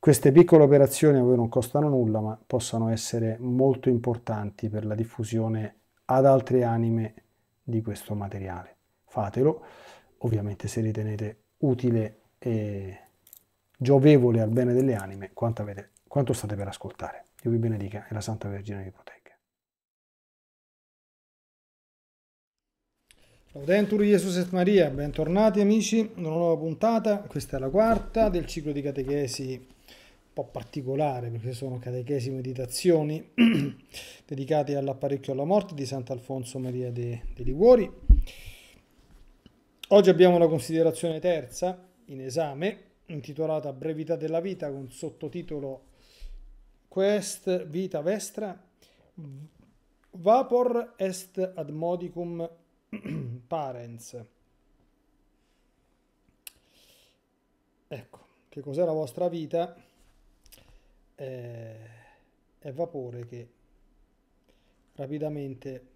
queste piccole operazioni a voi non costano nulla, ma possono essere molto importanti per la diffusione ad altre anime di questo materiale. Fatelo, ovviamente se ritenete utile e giovevole al bene delle anime quanto, avete, quanto state per ascoltare. Dio vi benedica e la Santa Vergine vi protegga. Laudentur Jesus et Maria, bentornati amici, una nuova puntata, questa è la quarta del ciclo di catechesi po' particolare perché sono catechesi meditazioni dedicate all'apparecchio alla morte di Sant'Alfonso Maria de, de Liguori. Oggi abbiamo la considerazione terza in esame intitolata Brevità della vita con sottotitolo Quest vita vestra vapor est ad modicum parens. Ecco, che cos'è la vostra vita? eh, è vapore che rapidamente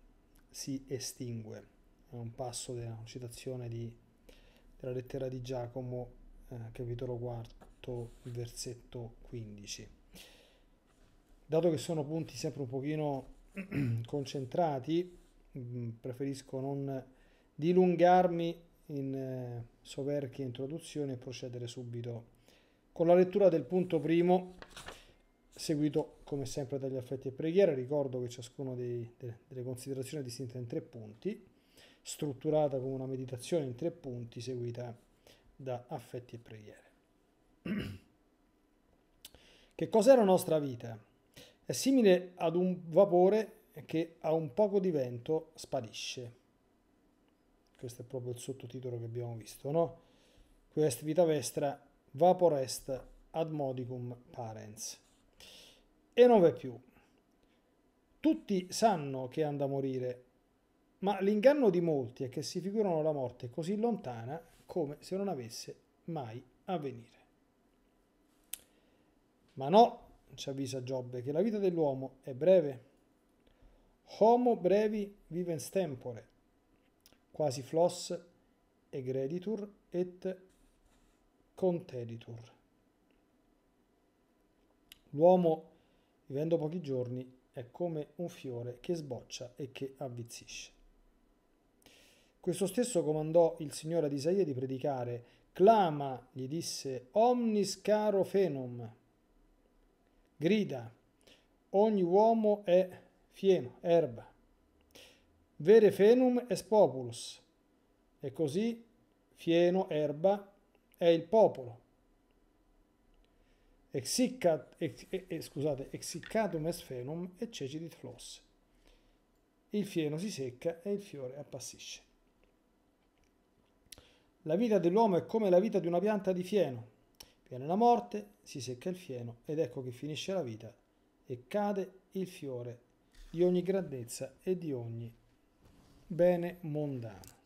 si estingue. È un passo della citazione di, della lettera di Giacomo, eh, capitolo 4, versetto 15. Dato che sono punti sempre un pochino concentrati, mm, preferisco non dilungarmi in eh, soverchie introduzioni e procedere subito con la lettura del punto primo seguito come sempre dagli affetti e preghiere. Ricordo che ciascuna de, delle considerazioni è distinta in tre punti, strutturata come una meditazione in tre punti, seguita da affetti e preghiere. Che cos'è la nostra vita? È simile ad un vapore che a un poco di vento sparisce. Questo è proprio il sottotitolo che abbiamo visto, no? Quest vita vestra vaporest ad modicum parens e non v'è più. Tutti sanno che anda a morire, ma l'inganno di molti è che si figurano la morte così lontana come se non avesse mai avvenire. Ma no, ci avvisa Giobbe, che la vita dell'uomo è breve. Homo brevi vivens tempore, quasi flos egreditur et conteditur. L'uomo vivendo pochi giorni, è come un fiore che sboccia e che avvizzisce. Questo stesso comandò il Signore ad Isaia di predicare, clama, gli disse, omnis caro fenum, grida, ogni uomo è fieno, erba, vere fenum est populus, e così fieno, erba, è il popolo, exiccat, ex, eh, scusate, exiccatum es fenum e cecidit flos. Il fieno si secca e il fiore appassisce. La vita dell'uomo è come la vita di una pianta di fieno. Viene la morte, si secca il fieno ed ecco che finisce la vita e cade il fiore di ogni grandezza e di ogni bene mondano.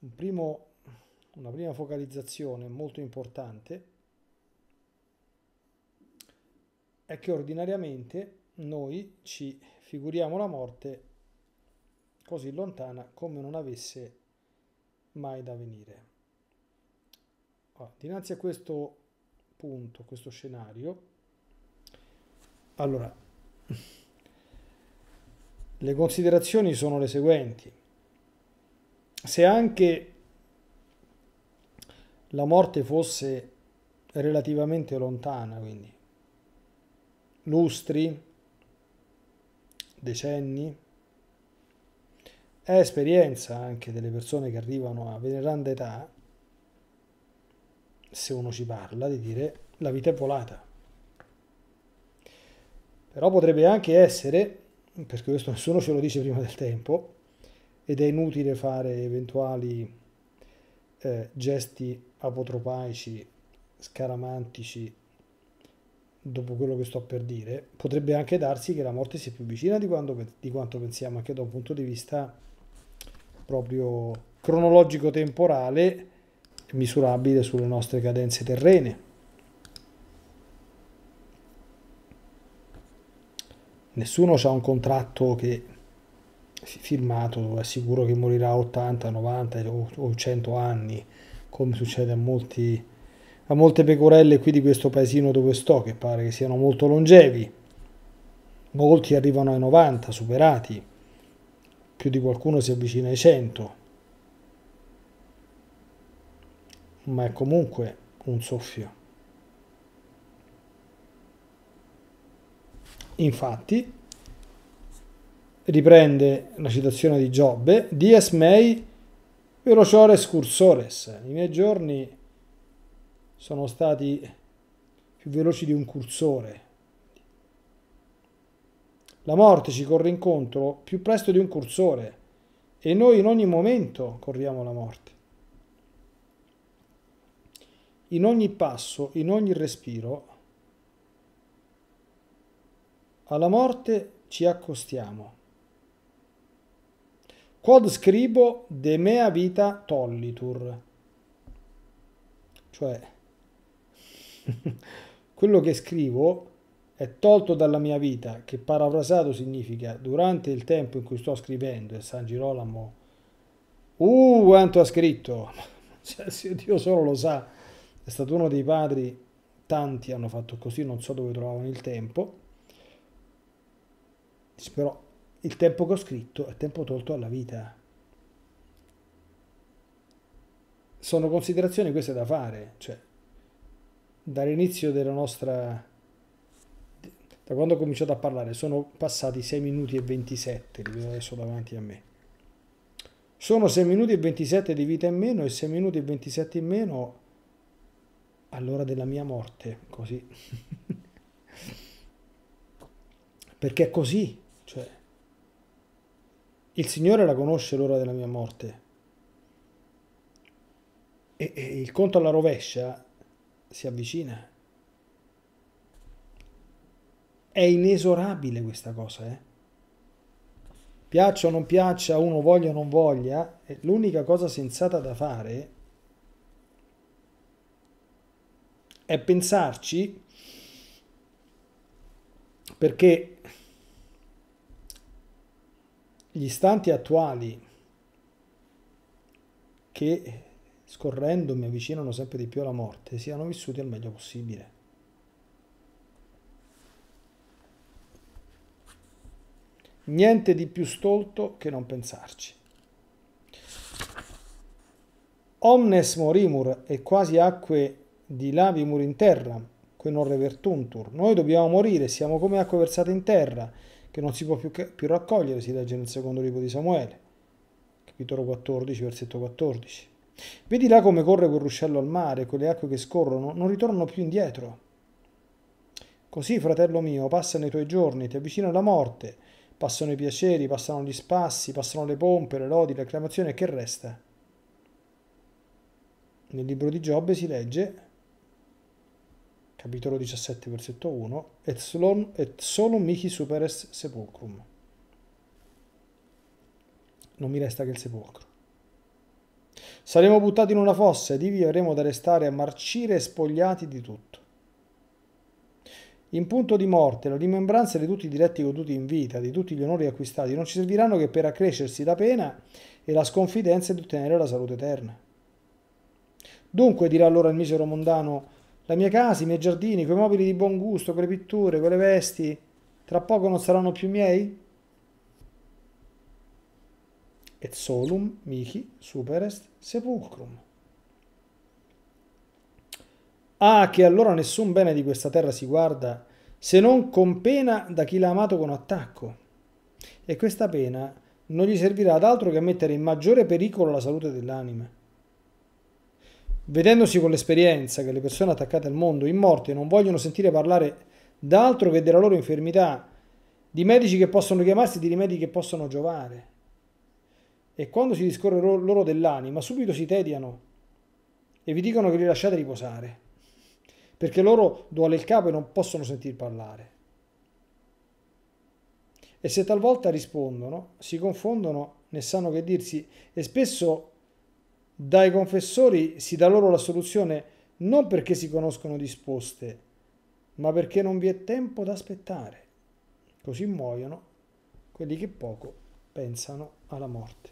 Un primo una prima focalizzazione molto importante è che ordinariamente noi ci figuriamo la morte così lontana come non avesse mai da venire. Allora, dinanzi a questo punto, questo scenario, allora, le considerazioni sono le seguenti. Se anche la morte fosse relativamente lontana, quindi lustri, decenni. È esperienza anche delle persone che arrivano a veneranda età, se uno ci parla, di dire la vita è volata. Però potrebbe anche essere, perché questo nessuno ce lo dice prima del tempo, ed è inutile fare eventuali eh, gesti apotropaici, scaramantici, dopo quello che sto per dire, potrebbe anche darsi che la morte sia più vicina di, quando, di quanto pensiamo, anche da un punto di vista proprio cronologico-temporale, misurabile sulle nostre cadenze terrene. Nessuno ha un contratto che firmato assicuro che morirà a 80, 90 o 100 anni, come succede a, molti, a molte pecorelle qui di questo paesino dove sto, che pare che siano molto longevi. Molti arrivano ai 90, superati, più di qualcuno si avvicina ai 100. Ma è comunque un soffio. Infatti, riprende la citazione di Giobbe, dies mei velociores cursores, i miei giorni sono stati più veloci di un cursore. La morte ci corre incontro più presto di un cursore e noi in ogni momento corriamo la morte. In ogni passo, in ogni respiro, alla morte ci accostiamo. Quod scribo de mea vita tollitur. Cioè, quello che scrivo è tolto dalla mia vita, che parafrasato significa durante il tempo in cui sto scrivendo, e San Girolamo, uh, quanto ha scritto, cioè, Dio solo lo sa, è stato uno dei padri, tanti hanno fatto così, non so dove trovavano il tempo, però il tempo che ho scritto è tempo tolto alla vita. Sono considerazioni queste da fare, cioè dall'inizio della nostra... da quando ho cominciato a parlare sono passati 6 minuti e 27, li vedo adesso davanti a me. Sono 6 minuti e 27 di vita in meno e 6 minuti e 27 in meno all'ora della mia morte, così. Perché è così, cioè il Signore la conosce l'ora della mia morte. E, e il conto alla rovescia si avvicina. È inesorabile questa cosa, eh? Piaccia o non piaccia, uno voglia o non voglia, l'unica cosa sensata da fare è pensarci perché gli istanti attuali che scorrendo mi avvicinano sempre di più alla morte siano vissuti al meglio possibile. Niente di più stolto che non pensarci. Omnes morimur e quasi acque di lavimur in terra, qui non revertuntur. Noi dobbiamo morire, siamo come acque versate in terra che non si può più, più raccogliere, si legge nel secondo libro di Samuele, capitolo 14, versetto 14. Vedi là come corre quel ruscello al mare, quelle acque che scorrono, non ritornano più indietro. Così, fratello mio, passano i tuoi giorni, ti avvicina la morte, passano i piaceri, passano gli spassi, passano le pompe, le lodi, l'acclamazione, che resta? Nel libro di Giobbe si legge capitolo 17 versetto 1 et, solon, et solum mihi superes sepulcrum non mi resta che il sepolcro saremo buttati in una fossa ed ivi avremo da restare a marcire spogliati di tutto in punto di morte la rimembranza di tutti i diretti goduti in vita di tutti gli onori acquistati non ci serviranno che per accrescersi la pena e la sconfidenza di ottenere la salute eterna dunque dirà allora il misero mondano la mia casa, i miei giardini, quei mobili di buon gusto, quelle pitture, quelle vesti, tra poco non saranno più miei? Et solum mihi superest sepulcrum. Ah, che allora nessun bene di questa terra si guarda se non con pena da chi l'ha amato con attacco. E questa pena non gli servirà ad altro che a mettere in maggiore pericolo la salute dell'anima. Vedendosi con l'esperienza che le persone attaccate al mondo in morte non vogliono sentire parlare d'altro che della loro infermità, di medici che possono chiamarsi, di rimedi che possono giovare. E quando si discorre loro dell'anima, subito si tediano e vi dicono che li lasciate riposare, perché loro duole il capo e non possono sentir parlare. E se talvolta rispondono, si confondono, ne sanno che dirsi e spesso dai confessori si dà loro la soluzione non perché si conoscono disposte, ma perché non vi è tempo da aspettare. Così muoiono quelli che poco pensano alla morte.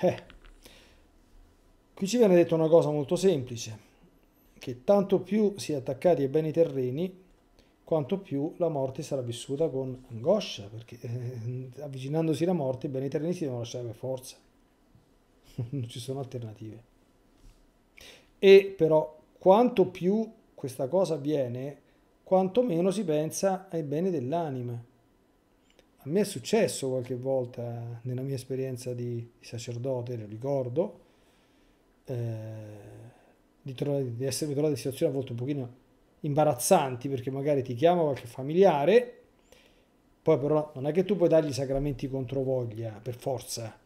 Eh, qui ci viene detta una cosa molto semplice, che tanto più si è attaccati ai beni terreni, quanto più la morte sarà vissuta con angoscia, perché eh, avvicinandosi la morte bene, i terreni si devono lasciare per forza, non ci sono alternative. E però quanto più questa cosa avviene, quanto meno si pensa ai beni dell'anima. A me è successo qualche volta nella mia esperienza di sacerdote, lo ricordo, eh, di, trovare, di, essere trovato in situazioni a volte un pochino imbarazzanti perché magari ti chiama qualche familiare, poi però non è che tu puoi dargli sacramenti contro voglia, per forza.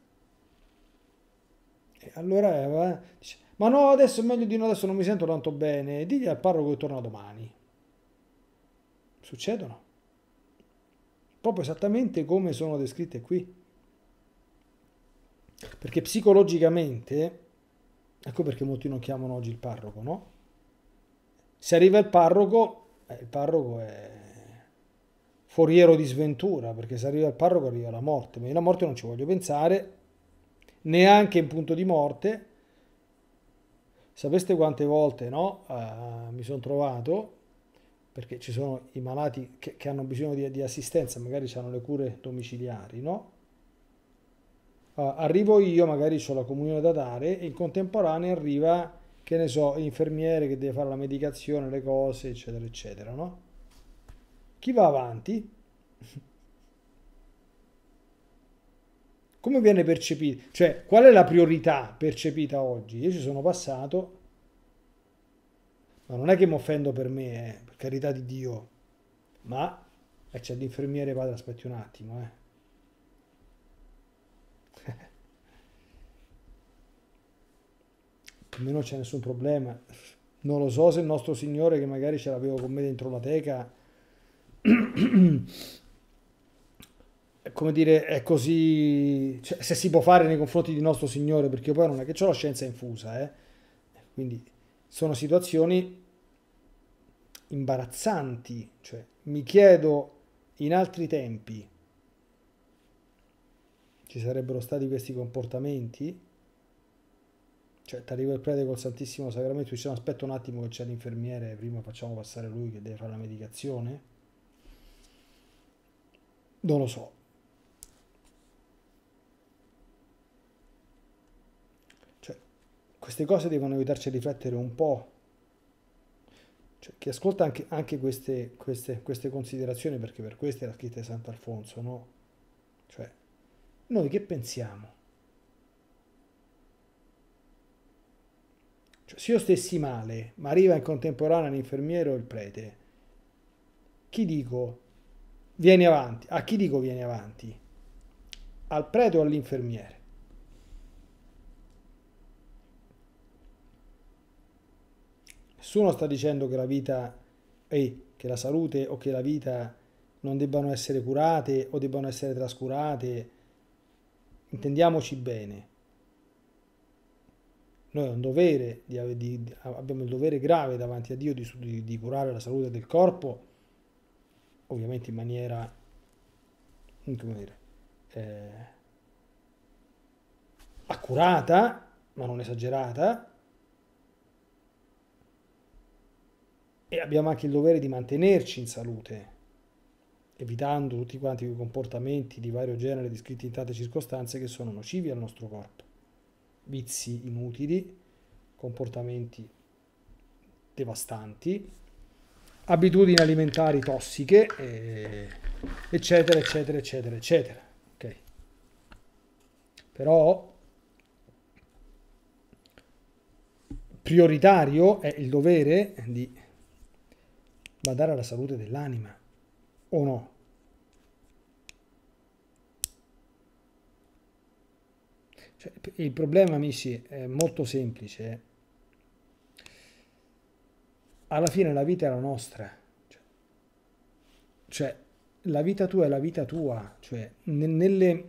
E allora eh, dice, ma no, adesso è meglio di no, adesso non mi sento tanto bene, digli al parroco che torna domani. Succedono. Proprio esattamente come sono descritte qui. Perché psicologicamente, ecco perché molti non chiamano oggi il parroco, no? Se arriva il parroco, eh, il parroco è foriero di sventura, perché se arriva il parroco arriva la morte, ma io la morte non ci voglio pensare, neanche in punto di morte. Sapeste quante volte no, uh, mi sono trovato, perché ci sono i malati che, che hanno bisogno di, di, assistenza, magari hanno le cure domiciliari, no? Uh, arrivo io, magari ho la comunione da dare, e in contemporanea arriva che ne so, infermiere che deve fare la medicazione, le cose, eccetera, eccetera, no? Chi va avanti? Come viene percepito? Cioè, qual è la priorità percepita oggi? Io ci sono passato, ma non è che mi offendo per me, eh, per carità di Dio, ma eh, c'è l'infermiere, padre, aspetti un attimo, eh almeno c'è nessun problema. Non lo so se il nostro Signore, che magari ce l'avevo con me dentro la teca, come dire, è così, cioè, se si può fare nei confronti di nostro Signore, perché poi non è che ho la scienza infusa, eh? quindi sono situazioni imbarazzanti, cioè, mi chiedo in altri tempi ci sarebbero stati questi comportamenti, cioè, ti arriva il prete col Santissimo Sacramento, dice no, aspetta un attimo che c'è l'infermiere, prima facciamo passare lui che deve fare la medicazione. Non lo so. Cioè, queste cose devono aiutarci a riflettere un po'. Cioè, chi ascolta anche, anche queste, queste, queste considerazioni, perché per queste è la scritta di Sant'Alfonso, no? Cioè, noi che pensiamo? Cioè, se io stessi male, ma arriva in contemporanea l'infermiere o il prete, chi dico vieni avanti? A chi dico vieni avanti? Al prete o all'infermiere? Nessuno sta dicendo che la vita, ehi, che la salute o che la vita non debbano essere curate o debbano essere trascurate. Intendiamoci bene noi dovere, di, di, abbiamo il dovere grave davanti a Dio di, di curare la salute del corpo, ovviamente in maniera, come dire, eh, accurata, ma non esagerata, e abbiamo anche il dovere di mantenerci in salute, evitando tutti quanti i comportamenti di vario genere descritti in tante circostanze che sono nocivi al nostro corpo vizi inutili, comportamenti devastanti, abitudini alimentari tossiche, eh, eccetera, eccetera, eccetera, eccetera. Ok. Però prioritario è il dovere di badare alla salute dell'anima, o no? Cioè, il problema, amici, è molto semplice. Alla fine la vita è la nostra. Cioè, cioè la vita tua è la vita tua. Cioè, nelle,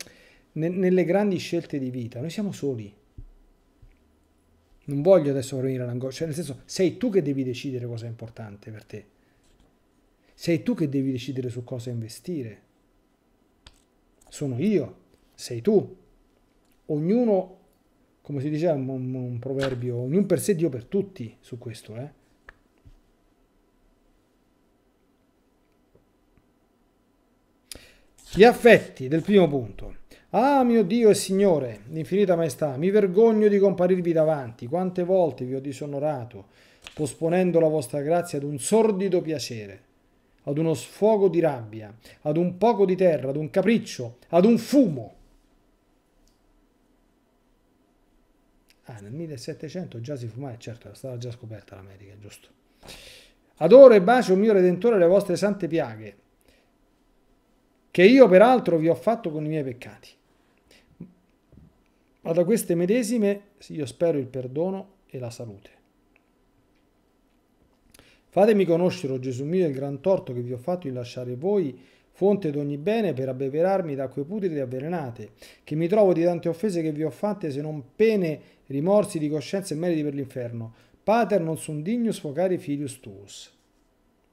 nelle grandi scelte di vita noi siamo soli. Non voglio adesso venire all'angoscia, cioè, nel senso, sei tu che devi decidere cosa è importante per te. Sei tu che devi decidere su cosa investire. Sono io, sei tu ognuno, come si diceva un, un proverbio, ognuno per sé Dio per tutti su questo. Eh? Gli affetti del primo punto. Ah mio Dio e Signore, infinita maestà, mi vergogno di comparirvi davanti, quante volte vi ho disonorato, posponendo la vostra grazia ad un sordido piacere, ad uno sfogo di rabbia, ad un poco di terra, ad un capriccio, ad un fumo. Ah, nel 1700 già si fumava, eh, certo, era stata già scoperta l'America, giusto. Adoro e bacio, mio Redentore, le vostre sante piaghe, che io peraltro vi ho fatto con i miei peccati. Ma da queste medesime io spero il perdono e la salute. Fatemi conoscere, o oh Gesù mio, il gran torto che vi ho fatto di lasciare voi fonte d'ogni bene per abbeverarmi d'acque putride e avvelenate, che mi trovo di tante offese che vi ho fatte se non pene, rimorsi di coscienza e meriti per l'inferno. Pater non son digno sfocare filius tuus.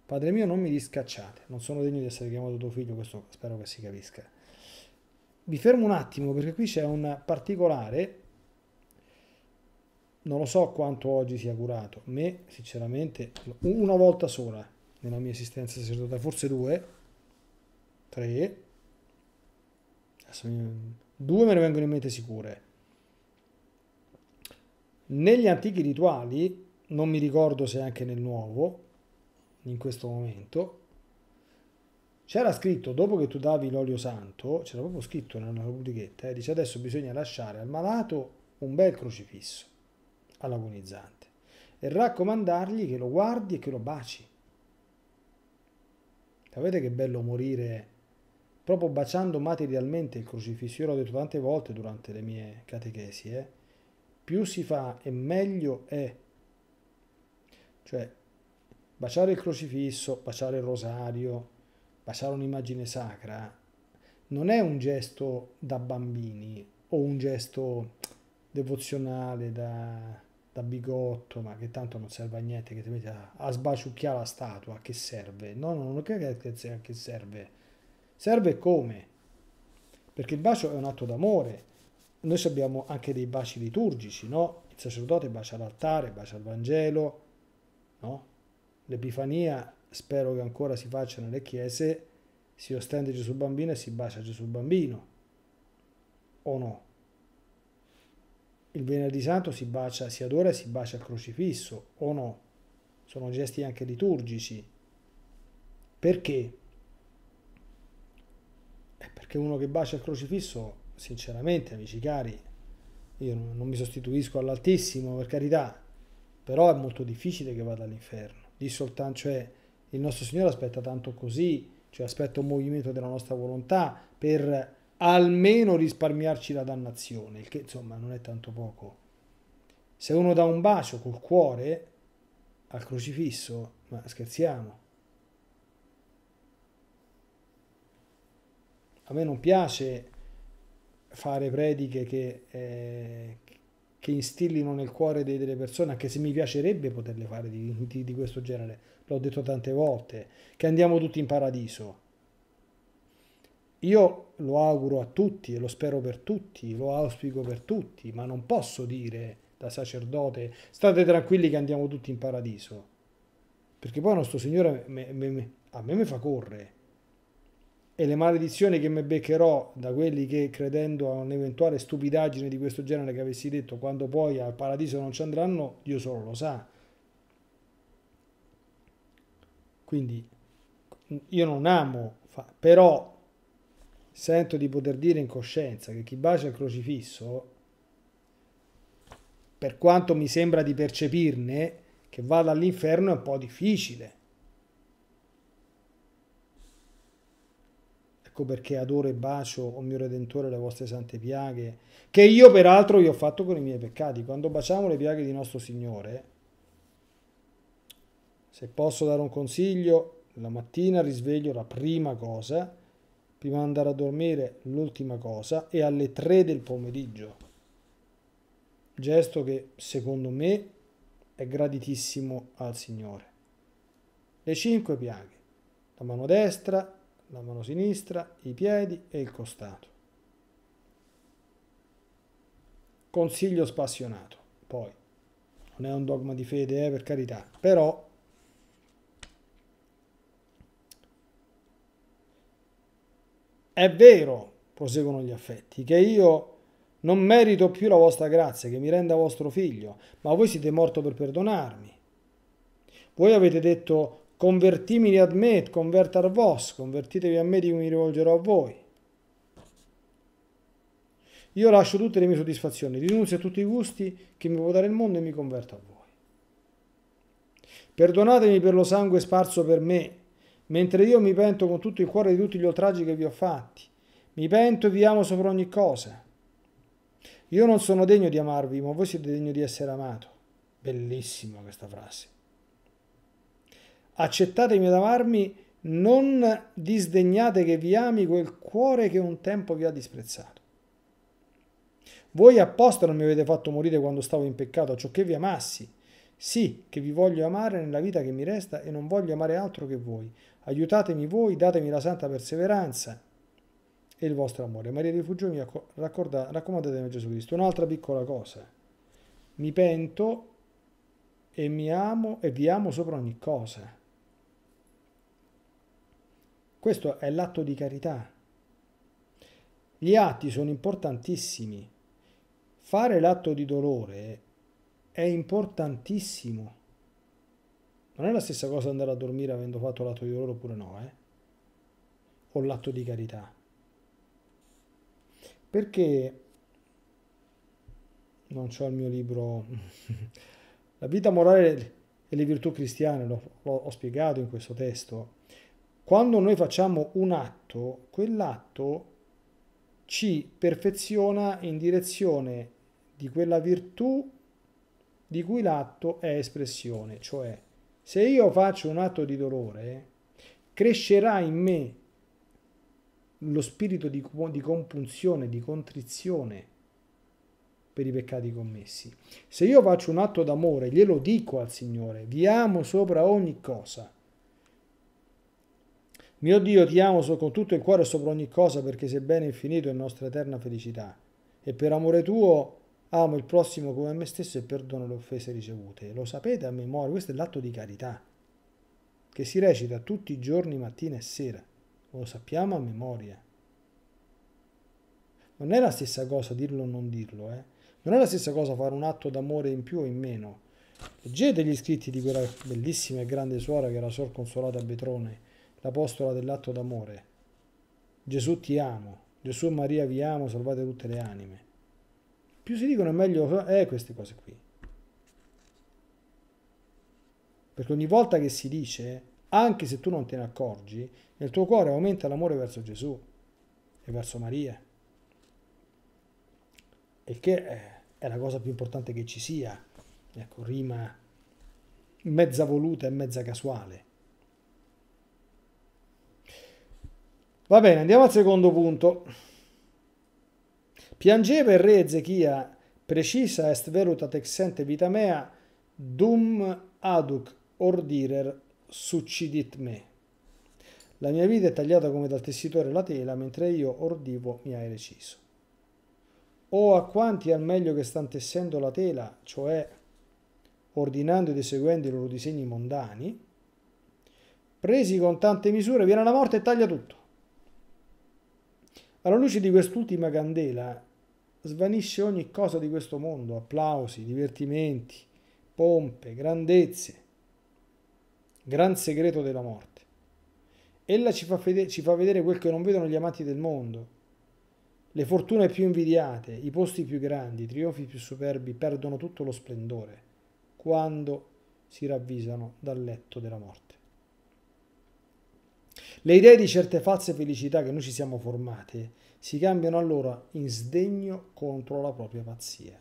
Padre mio non mi discacciate, non sono degno di essere chiamato tuo figlio, questo spero che si capisca. Vi fermo un attimo perché qui c'è un particolare, non lo so quanto oggi sia curato, me sinceramente una volta sola nella mia esistenza sacerdotale, forse due, 3. Adesso, due me ne vengono in mente sicure. Negli antichi rituali, non mi ricordo se anche nel nuovo, in questo momento, c'era scritto, dopo che tu davi l'olio santo, c'era proprio scritto nella rubrichetta, eh, dice adesso bisogna lasciare al malato un bel crocifisso all'agonizzante e raccomandargli che lo guardi e che lo baci. Sapete che bello morire proprio baciando materialmente il crocifisso, io l'ho detto tante volte durante le mie catechesi, eh, più si fa e meglio è. Cioè, baciare il crocifisso, baciare il rosario, baciare un'immagine sacra, non è un gesto da bambini o un gesto devozionale da, da bigotto, ma che tanto non serve a niente, che ti metti a, a sbaciucchiare la statua, a che serve? No, no, non credo che serve Serve come? Perché il bacio è un atto d'amore. Noi abbiamo anche dei baci liturgici, no? Il sacerdote bacia l'altare, bacia il Vangelo, no? L'Epifania spero che ancora si faccia nelle chiese, si ostende Gesù bambino e si bacia Gesù bambino. O no? Il venerdì santo si bacia, si adora e si bacia il crocifisso, o no? Sono gesti anche liturgici. Perché? Eh, perché uno che bacia il crocifisso, sinceramente, amici cari, io non mi sostituisco all'Altissimo, per carità, però è molto difficile che vada all'inferno. Lì soltanto, cioè, il nostro Signore aspetta tanto così, cioè aspetta un movimento della nostra volontà per almeno risparmiarci la dannazione, il che insomma non è tanto poco. Se uno dà un bacio col cuore al crocifisso, ma scherziamo, a me non piace fare prediche che, eh, che instillino nel cuore dei, delle persone, anche se mi piacerebbe poterle fare di, di, di questo genere, l'ho detto tante volte, che andiamo tutti in paradiso. Io lo auguro a tutti e lo spero per tutti, lo auspico per tutti, ma non posso dire da sacerdote state tranquilli che andiamo tutti in paradiso, perché poi il nostro Signore me, me, me, a me mi fa correre e le maledizioni che mi beccherò da quelli che credendo a un'eventuale stupidaggine di questo genere che avessi detto quando poi al paradiso non ci andranno, Dio solo lo sa. Quindi io non amo, però sento di poter dire in coscienza che chi bacia il crocifisso, per quanto mi sembra di percepirne, che vada all'inferno è un po' difficile Ecco perché adoro e bacio, o mio Redentore, le vostre sante piaghe, che io peraltro vi ho fatto con i miei peccati. Quando baciamo le piaghe di nostro Signore, se posso dare un consiglio, la mattina risveglio la prima cosa, prima di andare a dormire l'ultima cosa e alle tre del pomeriggio. Gesto che secondo me è graditissimo al Signore. Le cinque piaghe, la mano destra, la mano sinistra, i piedi e il costato. Consiglio spassionato, poi non è un dogma di fede, eh, per carità, però è vero, proseguono gli affetti, che io non merito più la vostra grazia che mi renda vostro figlio, ma voi siete morto per perdonarmi. Voi avete detto convertimili ad me, convertar vos, convertitevi a me ed io mi rivolgerò a voi. Io lascio tutte le mie soddisfazioni, rinunzio a tutti i gusti che mi può dare il mondo e mi converto a voi. Perdonatemi per lo sangue sparso per me, mentre io mi pento con tutto il cuore di tutti gli oltraggi che vi ho fatti. Mi pento e vi amo sopra ogni cosa. Io non sono degno di amarvi, ma voi siete degno di essere amato. Bellissima questa frase accettatemi ad amarmi, non disdegnate che vi ami quel cuore che un tempo vi ha disprezzato. Voi apposta non mi avete fatto morire quando stavo in peccato, ciò che vi amassi. Sì, che vi voglio amare nella vita che mi resta e non voglio amare altro che voi. Aiutatemi voi, datemi la santa perseveranza e il vostro amore. Maria Rifugio mia, raccomandatemi a Gesù Cristo. Un'altra piccola cosa. Mi pento e mi amo e vi amo sopra ogni cosa questo è l'atto di carità. Gli atti sono importantissimi. Fare l'atto di dolore è importantissimo. Non è la stessa cosa andare a dormire avendo fatto l'atto di dolore oppure no, eh? O l'atto di carità. Perché non ho il mio libro La vita morale e le virtù cristiane, l'ho, l'ho spiegato in questo testo quando noi facciamo un atto, quell'atto ci perfeziona in direzione di quella virtù di cui l'atto è espressione, cioè se io faccio un atto di dolore, crescerà in me lo spirito di, di compunzione, di contrizione per i peccati commessi. Se io faccio un atto d'amore, glielo dico al Signore, vi amo sopra ogni cosa, mio Dio, ti amo con tutto il cuore e sopra ogni cosa perché sei bene infinito e nostra eterna felicità. E per amore tuo amo il prossimo come me stesso e perdono le offese ricevute. Lo sapete a memoria, questo è l'atto di carità che si recita tutti i giorni, mattina e sera. Lo sappiamo a memoria. Non è la stessa cosa dirlo o non dirlo, eh? Non è la stessa cosa fare un atto d'amore in più o in meno. Leggete gli scritti di quella bellissima e grande suora che era Sor Consolata a Betrone l'apostola dell'atto d'amore. Gesù ti amo, Gesù e Maria vi amo, salvate tutte le anime. Più si dicono meglio è eh, queste cose qui. Perché ogni volta che si dice, anche se tu non te ne accorgi, nel tuo cuore aumenta l'amore verso Gesù e verso Maria. Il che eh, è la cosa più importante che ci sia. Ecco, rima mezza voluta e mezza casuale. Va bene, andiamo al secondo punto. Piangeva il re Ezechia, precisa est verutat exente vita mea, dum aduc ordirer succidit me. La mia vita è tagliata come dal tessitore la tela, mentre io ordivo mi hai reciso. O a quanti al meglio che stanno tessendo la tela, cioè ordinando ed eseguendo i loro disegni mondani, presi con tante misure, viene la morte e taglia tutto. Alla luce di quest'ultima candela svanisce ogni cosa di questo mondo, applausi, divertimenti, pompe, grandezze, gran segreto della morte. Ella ci fa, fede- ci fa vedere quel che non vedono gli amanti del mondo. Le fortune più invidiate, i posti più grandi, i trionfi più superbi perdono tutto lo splendore quando si ravvisano dal letto della morte. Le idee di certe false felicità che noi ci siamo formate si cambiano allora in sdegno contro la propria pazzia.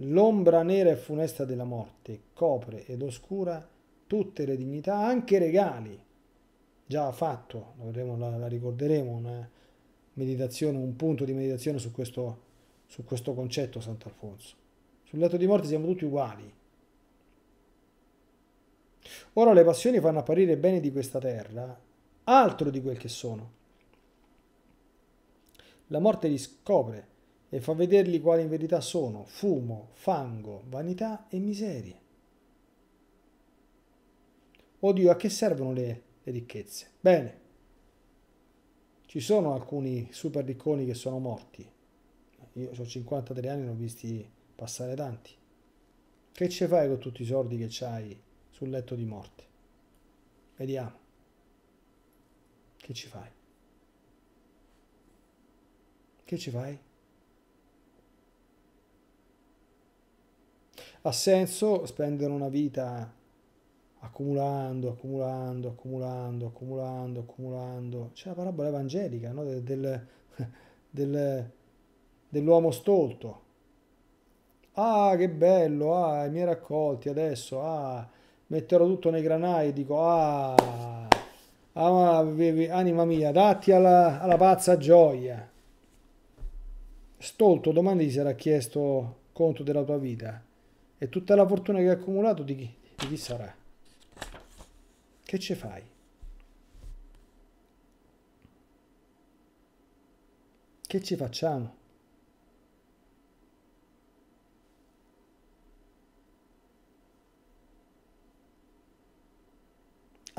L'ombra nera e funesta della morte copre ed oscura tutte le dignità, anche regali. Già fatto, la, la ricorderemo, una meditazione, un punto di meditazione su questo, su questo concetto, Sant'Alfonso. Sul letto di morte siamo tutti uguali, Ora le passioni fanno apparire i beni di questa terra altro di quel che sono. La morte li scopre e fa vederli quali in verità sono, fumo, fango, vanità e miserie. Oddio, a che servono le, le ricchezze? Bene, ci sono alcuni super ricconi che sono morti. Io ho 53 anni e ne ho visti passare tanti. Che ce fai con tutti i soldi che hai? sul letto di morte. Vediamo. Che ci fai? Che ci fai? Ha senso spendere una vita accumulando, accumulando, accumulando, accumulando, accumulando. C'è la parabola evangelica no? del, del, del, dell'uomo stolto. Ah, che bello, ah, i miei raccolti adesso, ah, metterò tutto nei granai e dico ah, ah anima mia datti alla, alla pazza gioia Stolto domani si era chiesto conto della tua vita e tutta la fortuna che hai accumulato di chi, di chi sarà? Che ce fai? Che ci facciamo?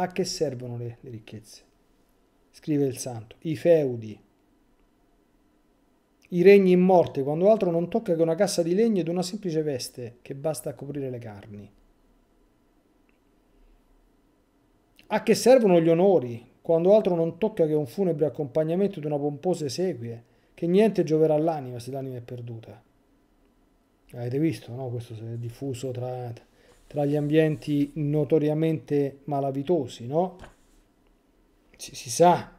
A che servono le, le ricchezze? Scrive il santo, i feudi, i regni in morte, quando altro non tocca che una cassa di legno ed una semplice veste che basta a coprire le carni. A che servono gli onori, quando altro non tocca che un funebre accompagnamento di una pomposa esequie, che niente gioverà all'anima se l'anima è perduta. Avete visto, no? Questo si è diffuso tra tra gli ambienti notoriamente malavitosi, no? Si, si sa,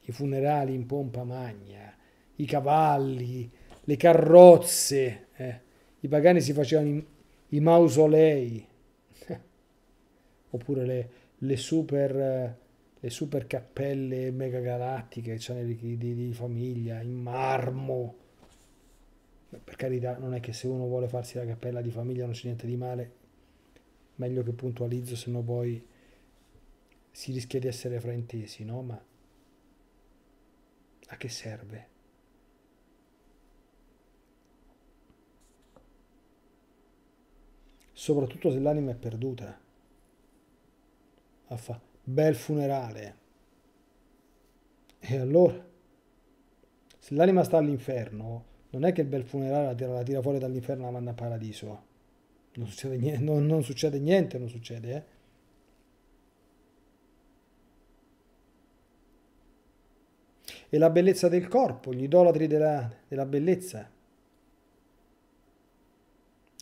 i funerali in pompa magna, i cavalli, le carrozze, eh. i pagani si facevano i, i mausolei, oppure le, le, super, eh, le super cappelle megagalattiche, cioè di, di, di famiglia, in marmo. Per carità, non è che se uno vuole farsi la cappella di famiglia non c'è niente di male, meglio che puntualizzo, se no poi si rischia di essere fraintesi, no? Ma a che serve? Soprattutto se l'anima è perduta. Affa, bel funerale. E allora? Se l'anima sta all'inferno, non è che il bel funerale la tira, la tira fuori dall'inferno e la manda a paradiso. Non succede niente, non, non succede, niente, non succede eh? E la bellezza del corpo, gli idolatri della, della bellezza.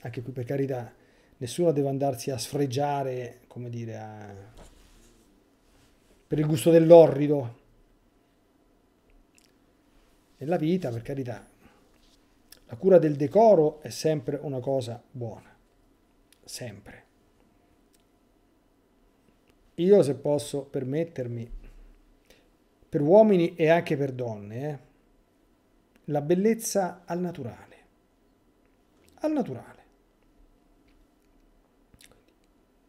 Anche qui per carità, nessuno deve andarsi a sfregiare, come dire, a... per il gusto dell'orrido. Nella vita, per carità, la cura del decoro è sempre una cosa buona sempre. Io se posso permettermi, per uomini e anche per donne, eh, la bellezza al naturale. Al naturale.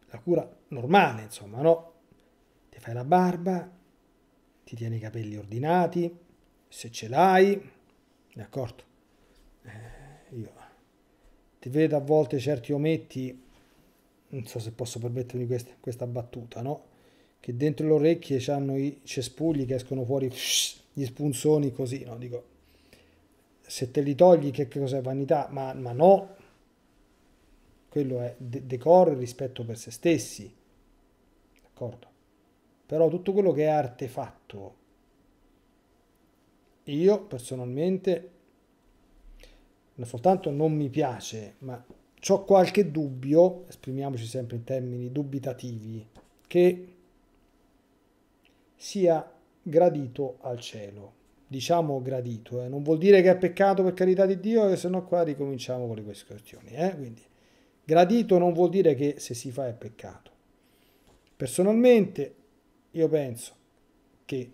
La cura normale, insomma, no? Ti fai la barba, ti tieni i capelli ordinati, se ce l'hai, d'accordo? Eh, io ti vedo a volte certi ometti non so se posso permettermi questa, questa battuta, no? Che dentro le orecchie hanno i cespugli che escono fuori gli spunzoni così, no? Dico, se te li togli che, che cos'è vanità? Ma, ma, no, quello è de- decoro e rispetto per se stessi, d'accordo? Però tutto quello che è artefatto, io personalmente non soltanto non mi piace, ma ho qualche dubbio, esprimiamoci sempre in termini dubitativi, che sia gradito al cielo. Diciamo gradito, eh? non vuol dire che è peccato per carità di Dio, che se no qua ricominciamo con le questioni. Eh? Quindi, gradito non vuol dire che se si fa è peccato. Personalmente io penso che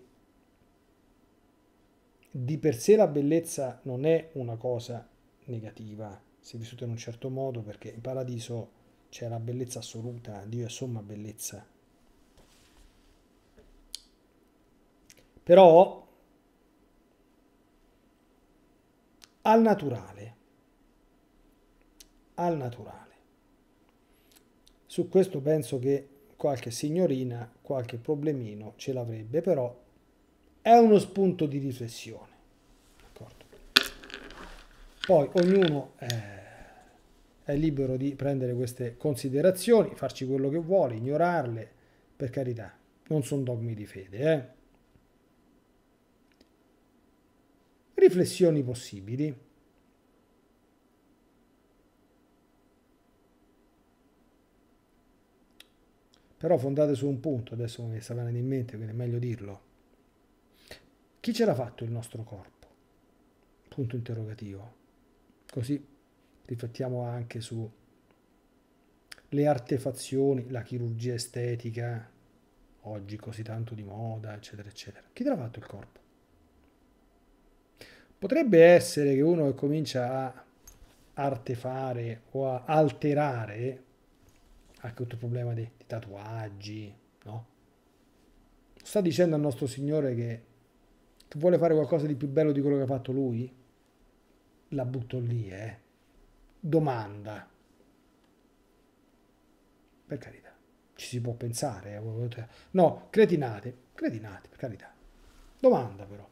di per sé la bellezza non è una cosa negativa, si è vissuto in un certo modo perché in paradiso c'è la bellezza assoluta, Dio è somma bellezza. Però al naturale, al naturale, su questo penso che qualche signorina, qualche problemino ce l'avrebbe, però è uno spunto di riflessione. Poi ognuno eh, è libero di prendere queste considerazioni, farci quello che vuole, ignorarle, per carità, non sono dogmi di fede. Eh? Riflessioni possibili. Però fondate su un punto, adesso mi sta venendo in mente, quindi è meglio dirlo. Chi ce l'ha fatto il nostro corpo? Punto interrogativo. Così riflettiamo anche su le artefazioni, la chirurgia estetica, oggi così tanto di moda, eccetera, eccetera. Chi te l'ha fatto il corpo? Potrebbe essere che uno che comincia a artefare o a alterare anche tutto il problema di, di tatuaggi, no? Sta dicendo al nostro Signore che, che vuole fare qualcosa di più bello di quello che ha fatto lui? la butto lì, eh. Domanda. Per carità, ci si può pensare. Eh. No, cretinate, cretinate, per carità. Domanda però.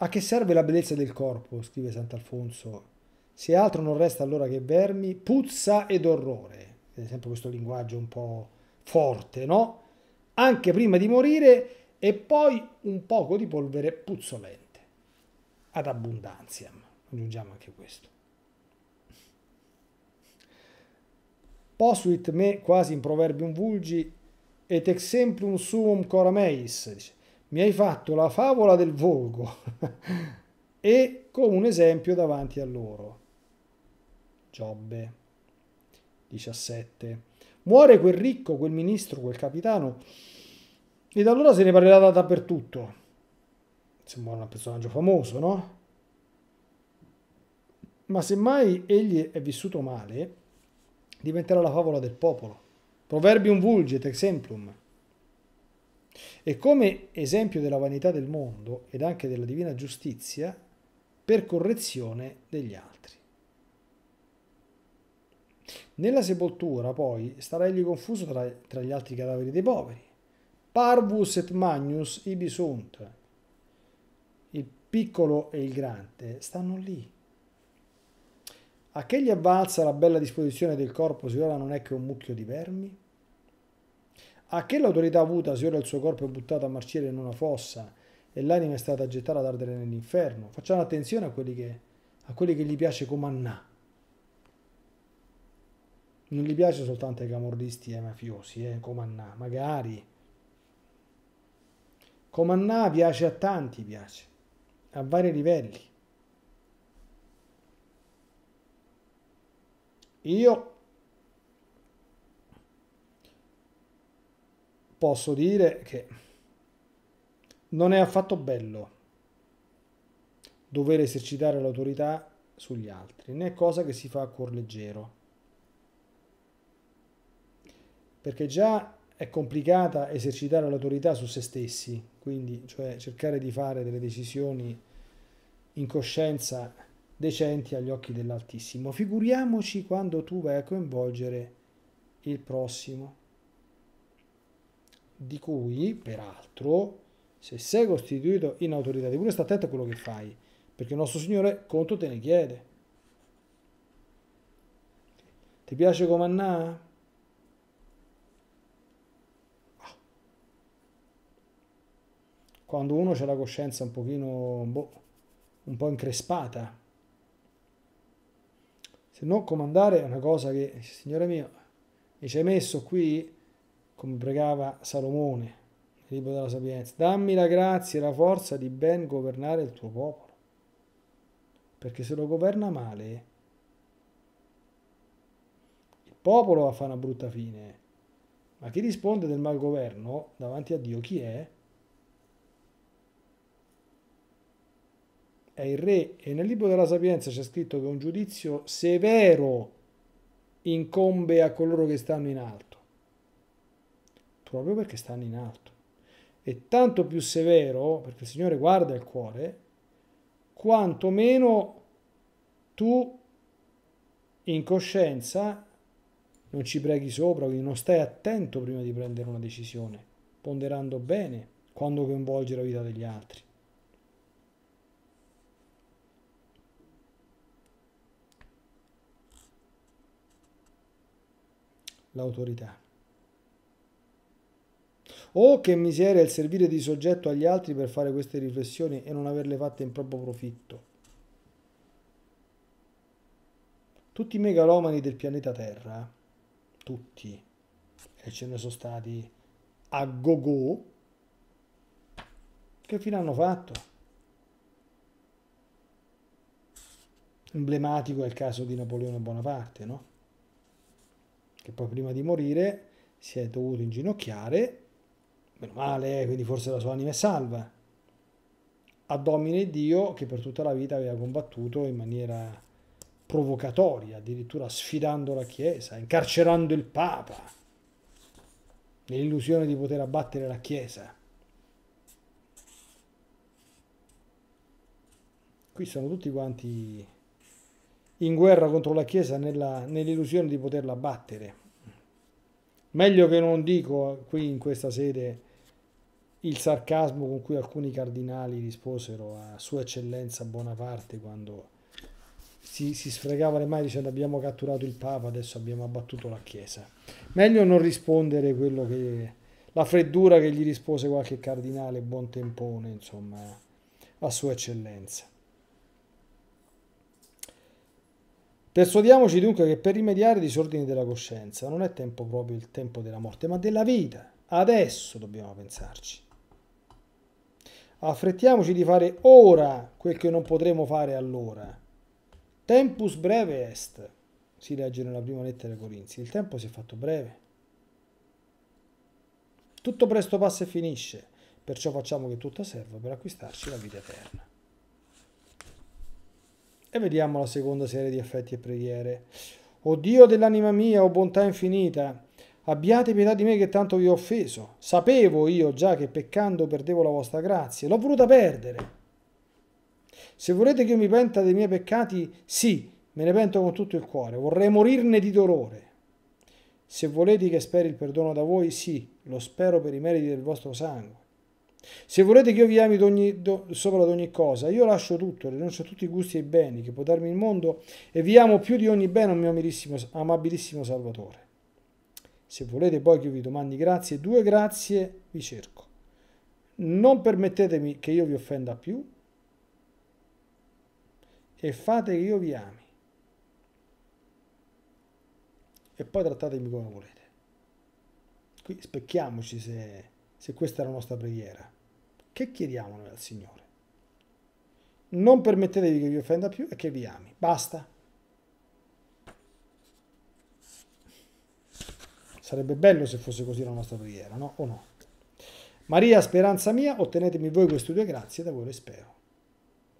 A che serve la bellezza del corpo? scrive Sant'Alfonso. Se altro non resta allora che vermi, puzza ed orrore ad esempio questo linguaggio un po' forte, no? Anche prima di morire e poi un poco di polvere puzzolente. Ad abbondanziam, aggiungiamo anche questo. Posuit me quasi in proverbium vulgi et exemplum suum corameis, dice, mi hai fatto la favola del volgo e come un esempio davanti a loro. Giobbe. 17. Muore quel ricco, quel ministro, quel capitano, e da allora se ne parlerà dappertutto. Se muore un personaggio famoso, no? Ma semmai egli è vissuto male, diventerà la favola del popolo. Proverbium vulgit exemplum. E come esempio della vanità del mondo ed anche della divina giustizia, per correzione degli altri. Nella sepoltura, poi, starà egli confuso tra, tra gli altri cadaveri dei poveri. Parvus et magnus ibi sunt. Il piccolo e il grande stanno lì. A che gli avvalsa la bella disposizione del corpo se ora non è che un mucchio di vermi? A che l'autorità avuta se ora il suo corpo è buttato a marcire in una fossa e l'anima è stata gettata ad ardere nell'inferno? Facciamo attenzione a quelli che, a quelli che gli piace comandare non gli piace soltanto ai camorristi e ai mafiosi, eh, Comannà, magari. Comannà piace a tanti, piace, a vari livelli. Io posso dire che non è affatto bello dover esercitare l'autorità sugli altri, né cosa che si fa a cuor leggero. perché già è complicata esercitare l'autorità su se stessi, quindi cioè cercare di fare delle decisioni in coscienza decenti agli occhi dell'Altissimo. Figuriamoci quando tu vai a coinvolgere il prossimo, di cui peraltro se sei costituito in autorità di pure sta attento a quello che fai, perché il nostro Signore conto te ne chiede. Ti piace comandare? quando uno c'è la coscienza un pochino, boh, un po' increspata. Se non comandare è una cosa che, Signore mio, mi ci hai messo qui, come pregava Salomone, nel libro della Sapienza, dammi la grazia e la forza di ben governare il tuo popolo. Perché se lo governa male, il popolo va a fare una brutta fine. Ma chi risponde del mal governo davanti a Dio chi è? è il re e nel libro della sapienza c'è scritto che un giudizio severo incombe a coloro che stanno in alto, proprio perché stanno in alto. E tanto più severo, perché il Signore guarda il cuore, quanto meno tu in coscienza non ci preghi sopra, quindi non stai attento prima di prendere una decisione, ponderando bene quando coinvolge la vita degli altri. l'autorità. Oh, che miseria il servire di soggetto agli altri per fare queste riflessioni e non averle fatte in proprio profitto. Tutti i megalomani del pianeta Terra, tutti, e ce ne sono stati a go-go, che fine hanno fatto? Emblematico è il caso di Napoleone Bonaparte, no? che poi prima di morire si è dovuto inginocchiare, meno male, eh, quindi forse la sua anima è salva, a domine Dio che per tutta la vita aveva combattuto in maniera provocatoria, addirittura sfidando la Chiesa, incarcerando il Papa, nell'illusione di poter abbattere la Chiesa. Qui sono tutti quanti in guerra contro la Chiesa nella, nell'illusione di poterla battere. Meglio che non dico qui in questa sede il sarcasmo con cui alcuni cardinali risposero a Sua Eccellenza Bonaparte quando si, si sfregava le mani dicendo abbiamo catturato il Papa, adesso abbiamo abbattuto la Chiesa. Meglio non rispondere quello che la freddura che gli rispose qualche cardinale buon tempone, insomma, a Sua Eccellenza. Persuadiamoci dunque che per rimediare i disordini della coscienza non è tempo proprio il tempo della morte, ma della vita. Adesso dobbiamo pensarci. Affrettiamoci di fare ora quel che non potremo fare allora. Tempus breve est, si legge nella prima lettera ai Corinzi. Il tempo si è fatto breve. Tutto presto passa e finisce, perciò facciamo che tutto serva per acquistarci la vita eterna. E vediamo la seconda serie di affetti e preghiere. O Dio dell'anima mia, o bontà infinita, abbiate pietà di me che tanto vi ho offeso. Sapevo io già che peccando perdevo la vostra grazia, l'ho voluta perdere. Se volete che io mi penta dei miei peccati, sì, me ne pento con tutto il cuore, vorrei morirne di dolore. Se volete che speri il perdono da voi, sì, lo spero per i meriti del vostro sangue. Se volete che io vi ami ogni, do, sopra ad ogni cosa, io lascio tutto, rinuncio a tutti i gusti e i beni che può darmi il mondo e vi amo più di ogni bene, mio amabilissimo Salvatore. Se volete poi che io vi domandi grazie, due grazie vi cerco. Non permettetemi che io vi offenda più e fate che io vi ami. E poi trattatemi come volete. Qui specchiamoci se, se questa è la nostra preghiera. Che chiediamo noi al Signore? Non permettetevi che vi offenda più e che vi ami. Basta. Sarebbe bello se fosse così la nostra preghiera, no? O no? Maria, speranza mia, ottenetemi voi queste due grazie, da voi le spero.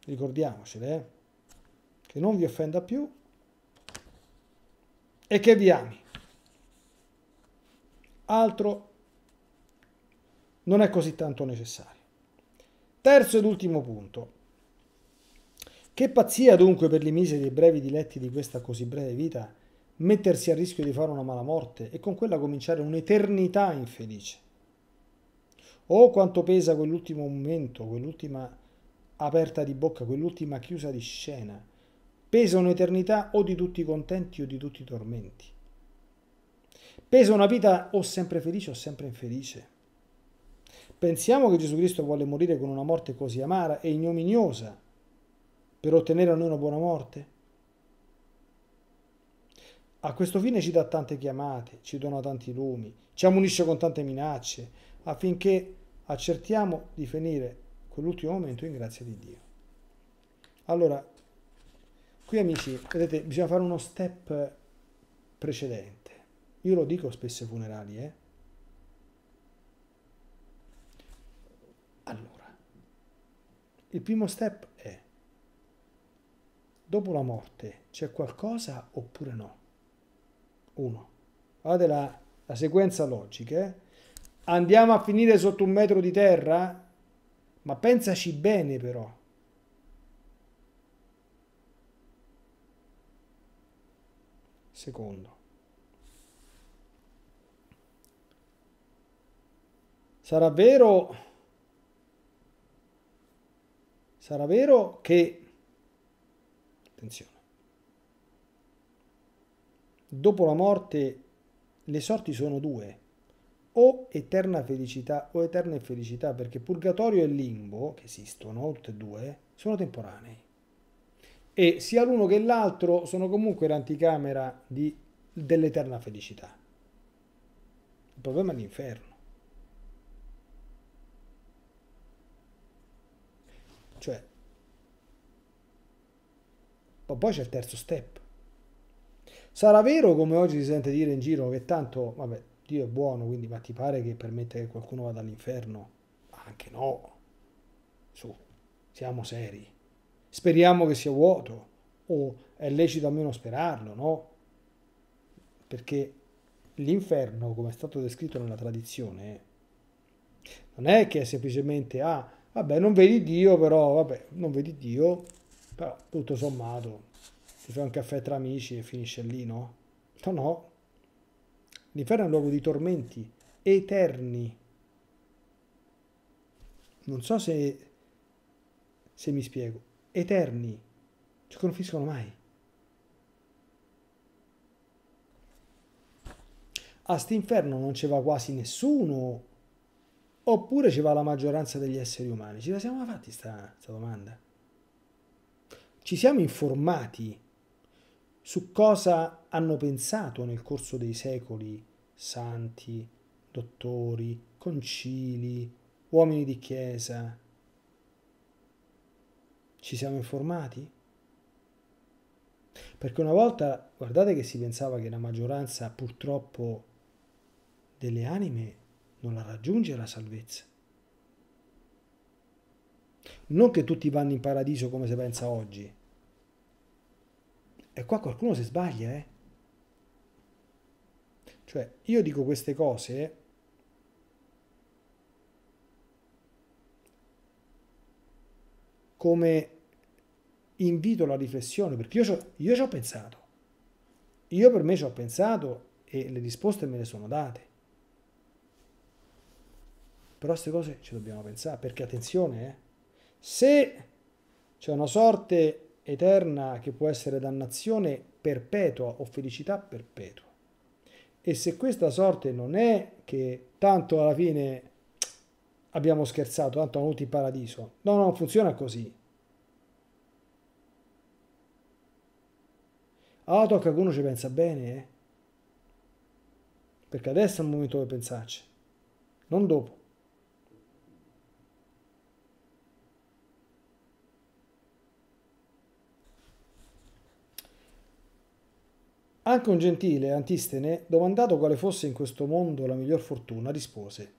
Ricordiamocele, eh? Che non vi offenda più e che vi ami. Altro non è così tanto necessario. Terzo ed ultimo punto. Che pazzia dunque per i miseri e brevi diletti di questa così breve vita mettersi a rischio di fare una mala morte e con quella cominciare un'eternità infelice. Oh quanto pesa quell'ultimo momento, quell'ultima aperta di bocca, quell'ultima chiusa di scena. Pesa un'eternità o di tutti i contenti o di tutti i tormenti. Pesa una vita o sempre felice o sempre infelice. Pensiamo che Gesù Cristo volle morire con una morte così amara e ignominiosa per ottenere a noi una buona morte? A questo fine ci dà tante chiamate, ci dona tanti lumi, ci ammonisce con tante minacce, affinché accertiamo di finire quell'ultimo momento in grazia di Dio. Allora, qui amici, vedete, bisogna fare uno step precedente. Io lo dico spesso ai funerali, eh? Allora, il primo step è, dopo la morte c'è qualcosa oppure no? Uno, guardate la, la sequenza logica, eh? andiamo a finire sotto un metro di terra? Ma pensaci bene però. Secondo. Sarà vero sarà vero che, attenzione, dopo la morte le sorti sono due, o eterna felicità o eterna infelicità, perché purgatorio e limbo, che esistono tutte e due, sono temporanei. E sia l'uno che l'altro sono comunque l'anticamera dell'eterna felicità. Il problema è l'inferno. Ma poi c'è il terzo step. Sarà vero come oggi si sente dire in giro che tanto, vabbè, Dio è buono, quindi ma ti pare che permette che qualcuno vada all'inferno? Anche no. Su, siamo seri. Speriamo che sia vuoto o è lecito almeno sperarlo, no? Perché l'inferno, come è stato descritto nella tradizione, non è che è semplicemente ah, vabbè, non vedi Dio, però vabbè, non vedi Dio, però tutto sommato ti fai un caffè tra amici e finisce lì, no? No, no. L'inferno è un luogo di tormenti eterni. Non so se, se mi spiego. Eterni. Cioè che non mai. A st'inferno non ci va quasi nessuno. Oppure ci va la maggioranza degli esseri umani? Ci la siamo fatti sta, sta domanda? Ci siamo informati su cosa hanno pensato nel corso dei secoli santi, dottori, concili, uomini di chiesa. Ci siamo informati? Perché una volta, guardate che si pensava che la maggioranza purtroppo delle anime non la raggiunge la salvezza. Non che tutti vanno in paradiso come si pensa oggi, e qua qualcuno si sbaglia, eh? Cioè, io dico queste cose come invito alla riflessione, perché io ci ho pensato. Io per me ci ho pensato e le risposte me le sono date. Però queste cose ci dobbiamo pensare, perché attenzione, eh? se c'è una sorte eterna che può essere dannazione perpetua o felicità perpetua. E se questa sorte non è che tanto alla fine abbiamo scherzato, tanto siamo venuti in paradiso, no, non funziona così. Allora tocca che uno ci pensa bene, eh? perché adesso è il momento di pensarci, non dopo. Anche un gentile Antistene, domandato quale fosse in questo mondo la miglior fortuna, rispose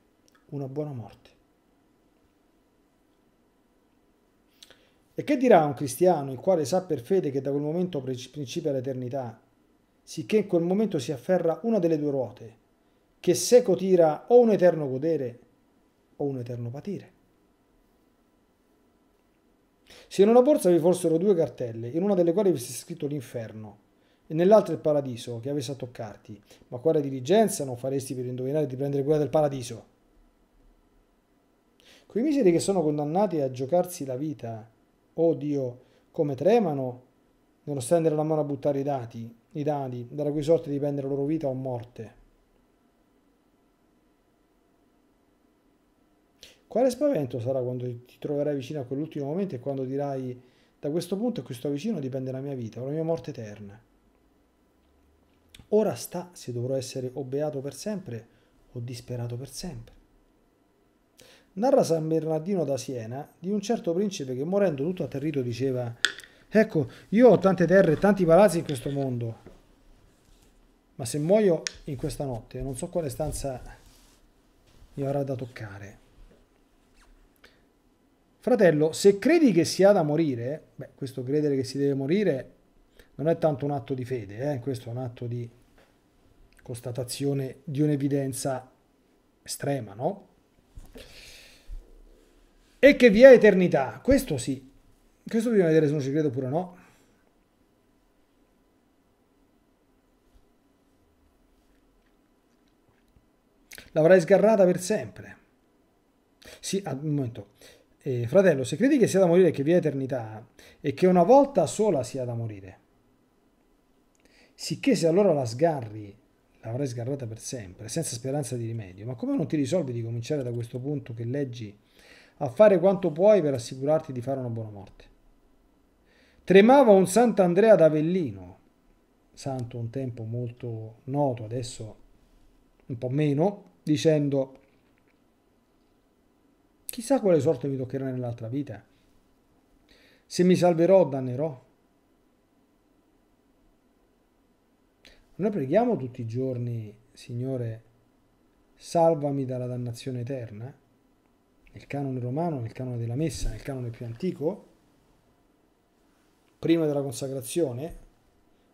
una buona morte. E che dirà un cristiano il quale sa per fede che da quel momento principia l'eternità, sicché in quel momento si afferra una delle due ruote, che seco tira o un eterno godere o un eterno patire? Se in una borsa vi fossero due cartelle, in una delle quali vi fosse scritto l'inferno e nell'altra il paradiso che avesse a toccarti. Ma quale diligenza non faresti per indovinare di prendere quella del paradiso? Quei miseri che sono condannati a giocarsi la vita, oh Dio, come tremano nello stendere la mano a buttare i dati, i dadi, dalla cui sorte dipende la loro vita o morte. Quale spavento sarà quando ti troverai vicino a quell'ultimo momento e quando dirai da questo punto a cui sto vicino dipende la mia vita o la mia morte eterna? Ora sta se dovrò essere o beato per sempre o disperato per sempre. Narra San Bernardino da Siena di un certo principe che morendo tutto atterrito diceva Ecco, io ho tante terre e tanti palazzi in questo mondo, ma se muoio in questa notte non so quale stanza mi avrà da toccare. Fratello, se credi che si ha da morire, beh, questo credere che si deve morire non è tanto un atto di fede, eh? questo è un atto di constatazione di un'evidenza estrema, no? E che vi è eternità, questo sì, questo bisogna vedere se non ci credo oppure no. L'avrai sgarrata per sempre. Sì, ah, un momento. Eh, fratello, se credi che sia da morire e che vi è eternità e che una volta sola sia da morire, sicché se allora la sgarri, l'avrai sgarrata per sempre, senza speranza di rimedio, ma come non ti risolvi di cominciare da questo punto che leggi a fare quanto puoi per assicurarti di fare una buona morte? Tremava un Sant'Andrea d'Avellino, santo un tempo molto noto, adesso un po' meno, dicendo chissà quale sorte mi toccherà nell'altra vita. Se mi salverò, o dannerò. Noi preghiamo tutti i giorni, Signore, salvami dalla dannazione eterna? Nel canone romano, nel canone della messa, nel canone più antico? Prima della consacrazione?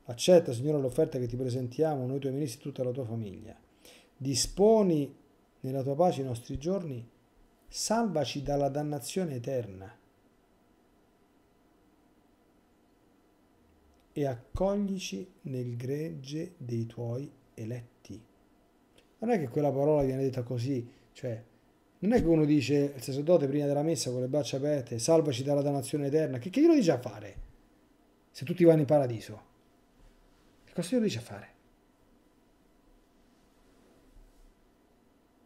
Accetta, Signore, l'offerta che ti presentiamo, noi tuoi ministri e tutta la tua famiglia. Disponi nella tua pace i nostri giorni, salvaci dalla dannazione eterna. e accoglici nel gregge dei tuoi eletti. Non è che quella parola viene detta così, cioè non è che uno dice il sacerdote prima della messa con le braccia aperte salvaci dalla dannazione eterna, che, che glielo dice a fare? Se tutti vanno in paradiso, che cosa glielo dice a fare?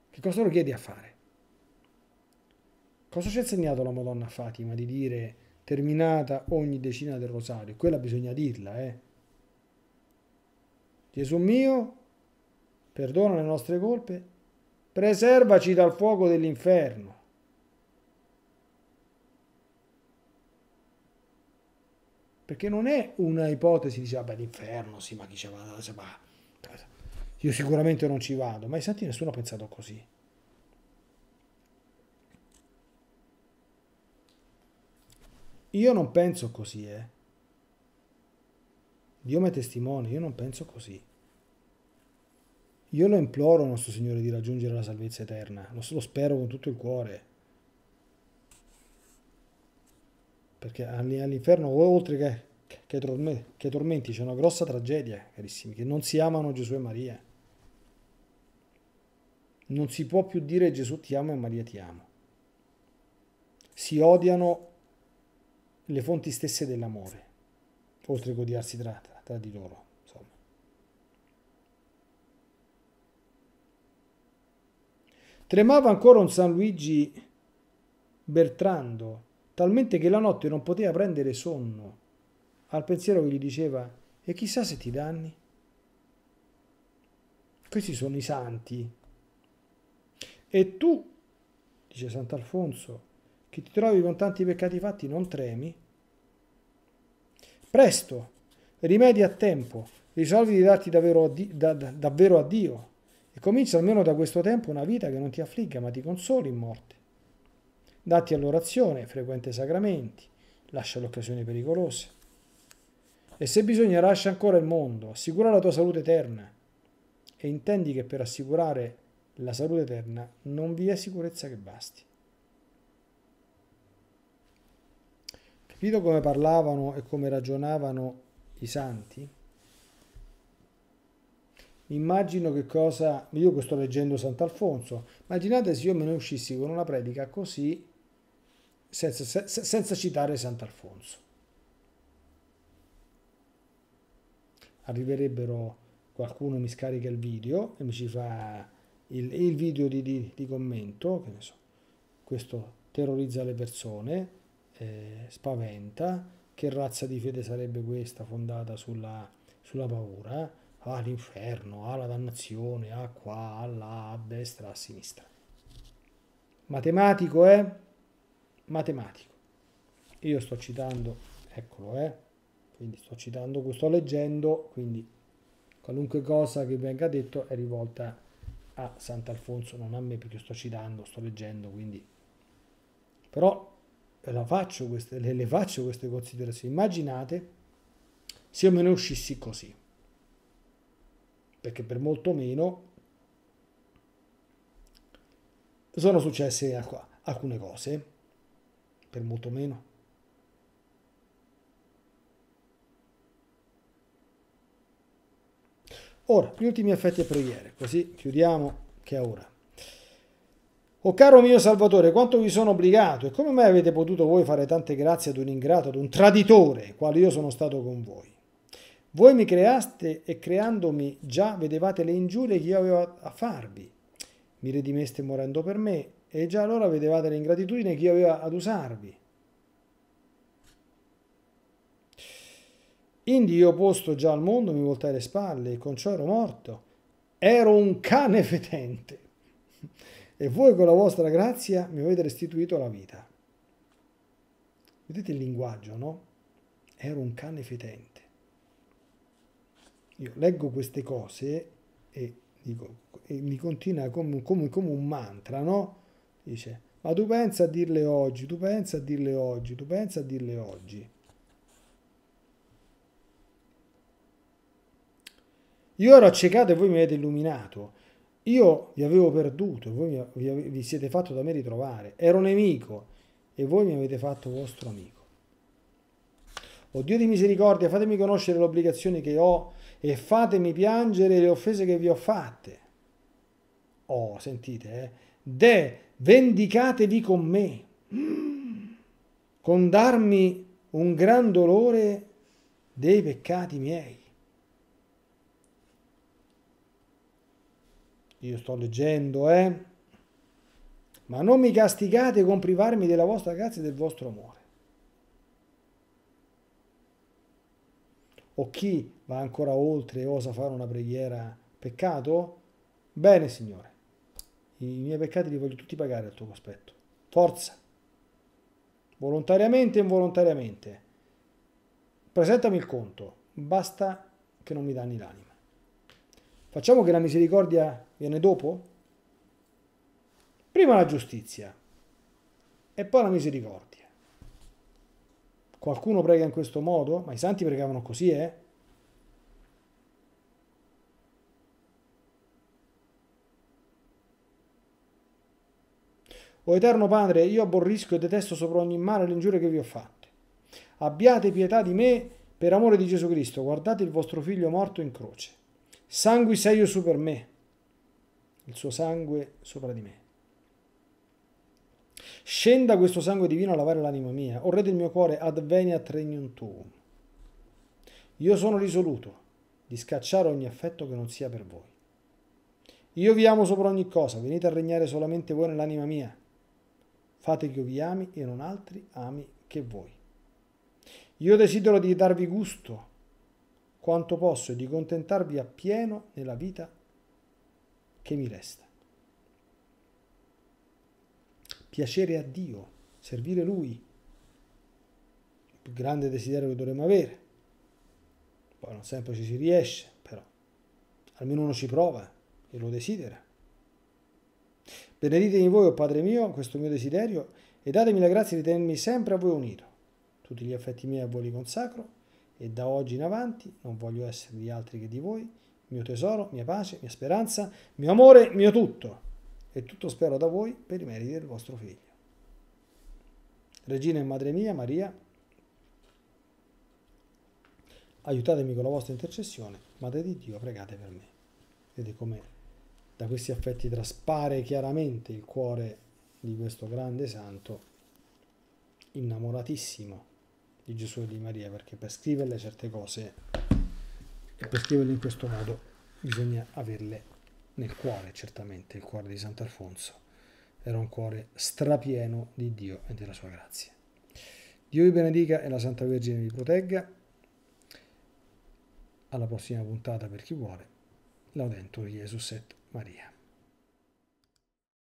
Che cosa lo chiedi a fare? Cosa ci ha insegnato la Madonna Fatima di dire terminata ogni decina del rosario. Quella bisogna dirla, eh. Gesù mio, perdona le nostre colpe, preservaci dal fuoco dell'inferno. Perché non è una ipotesi, dice, vabbè, l'inferno, sì, ma chi ci va? Io sicuramente non ci vado, ma i santi nessuno ha pensato così. Io non penso così, eh. Dio mi è testimone, io non penso così. Io lo imploro, nostro Signore, di raggiungere la salvezza eterna, lo, lo spero con tutto il cuore. Perché all'inferno, oltre che, che, che tormenti, c'è una grossa tragedia, carissimi, che non si amano Gesù e Maria. Non si può più dire Gesù ti amo e Maria ti amo. Si odiano le fonti stesse dell'amore, oltre che odiarsi tra, tra di loro. Insomma. Tremava ancora un San Luigi Bertrando, talmente che la notte non poteva prendere sonno al pensiero che gli diceva e chissà se ti danni. Questi sono i santi. E tu, dice Sant'Alfonso, che ti trovi con tanti peccati fatti non tremi. Presto, rimedi a tempo, risolvi di darti davvero a, di, da, da, davvero a Dio e comincia almeno da questo tempo una vita che non ti affligga ma ti consoli in morte. Datti all'orazione, frequenta i sacramenti, lascia le occasioni pericolose. E se bisogna lascia ancora il mondo, assicura la tua salute eterna e intendi che per assicurare la salute eterna non vi è sicurezza che basti. Vedo come parlavano e come ragionavano i santi? Immagino che cosa... Io che sto leggendo Sant'Alfonso. Immaginate se io me ne uscissi con una predica così senza, senza, citare Sant'Alfonso. Arriverebbero... Qualcuno mi scarica il video e mi ci fa il, il video di, di, di commento, so. questo terrorizza le persone, eh, spaventa, che razza di fede sarebbe questa fondata sulla, sulla paura? Ah, alla ah, la dannazione, ah, qua, a ah, là, a destra, a sinistra. Matematico, eh? Matematico. Io sto citando, eccolo, eh? Quindi sto citando, sto leggendo, quindi qualunque cosa che venga detto è rivolta a Sant'Alfonso, non a me perché sto citando, sto leggendo, quindi... Però eh, faccio queste, le, faccio queste considerazioni. Immaginate se io me ne uscissi così, perché per molto meno sono successe alcune cose, per molto meno. Ora, gli ultimi effetti a preghiere, così chiudiamo che è ora. O oh, caro mio Salvatore, quanto vi sono obbligato e come mai avete potuto voi fare tante grazie ad un ingrato, ad un traditore, quale io sono stato con voi? Voi mi creaste e creandomi già vedevate le ingiurie che io avevo a farvi. Mi redimeste morendo per me e già allora vedevate le ingratitudini che io avevo ad usarvi. Indi io posto già al mondo mi voltai le spalle e con ciò ero morto. Ero un cane fetente e voi con la vostra grazia mi avete restituito la vita. Vedete il linguaggio, no? Ero un cane fetente. Io leggo queste cose e, dico, e mi continua come, come, come un mantra, no? Dice, ma tu pensa a dirle oggi, tu pensa a dirle oggi, tu pensa a dirle oggi. Io ero accecato e voi mi avete illuminato. Io vi avevo perduto, voi vi, vi siete fatto da me ritrovare, ero nemico e voi mi avete fatto vostro amico. O Dio di misericordia, fatemi conoscere le obbligazioni che ho e fatemi piangere le offese che vi ho fatte. Oh, sentite, eh. De, vendicatevi con me, con darmi un gran dolore dei peccati miei. Io sto leggendo, eh. Ma non mi castigate con privarmi della vostra grazia e del vostro amore. O chi va ancora oltre e osa fare una preghiera peccato? Bene, Signore, i miei peccati li voglio tutti pagare al tuo cospetto. Forza! Volontariamente e involontariamente. Presentami il conto, basta che non mi danni l'anima. Facciamo che la misericordia viene dopo? Prima la giustizia e poi la misericordia. Qualcuno prega in questo modo? Ma i santi pregavano così, eh? O Eterno Padre, io abborrisco e detesto sopra ogni male le l'ingiuria che vi ho fatte. Abbiate pietà di me per amore di Gesù Cristo. Guardate il vostro figlio morto in croce. Sanguis io su per me il suo sangue sopra di me. Scenda questo sangue divino a lavare l'anima mia, o re del mio cuore, adveniat regnum tuum. Io sono risoluto di scacciare ogni affetto che non sia per voi. Io vi amo sopra ogni cosa, venite a regnare solamente voi nell'anima mia. Fate che io vi ami e non altri ami che voi. Io desidero di darvi gusto quanto posso e di contentarvi appieno nella vita che mi resta. Piacere a Dio, servire Lui, il più grande desiderio che dovremmo avere. Poi non sempre ci si riesce, però almeno uno ci prova e lo desidera. Beneditemi voi, o oh Padre mio, questo mio desiderio, e datemi la grazia di tenermi sempre a voi unito. Tutti gli affetti miei a voi li consacro, e da oggi in avanti non voglio essere di altri che di voi, mio tesoro, mia pace, mia speranza, mio amore, mio tutto. E tutto spero da voi per i meriti del vostro figlio. Regina e Madre mia, Maria, aiutatemi con la vostra intercessione, Madre di Dio, pregate per me. Vedete come da questi affetti traspare chiaramente il cuore di questo grande santo, innamoratissimo di Gesù e di Maria, perché per scriverle certe cose e per scriverle in questo modo bisogna averle nel cuore, certamente, il cuore di Sant'Alfonso. Era un cuore strapieno di Dio e della sua grazia. Dio vi benedica e la Santa Vergine vi protegga. Alla prossima puntata per chi vuole. Laudento Jesus et Maria.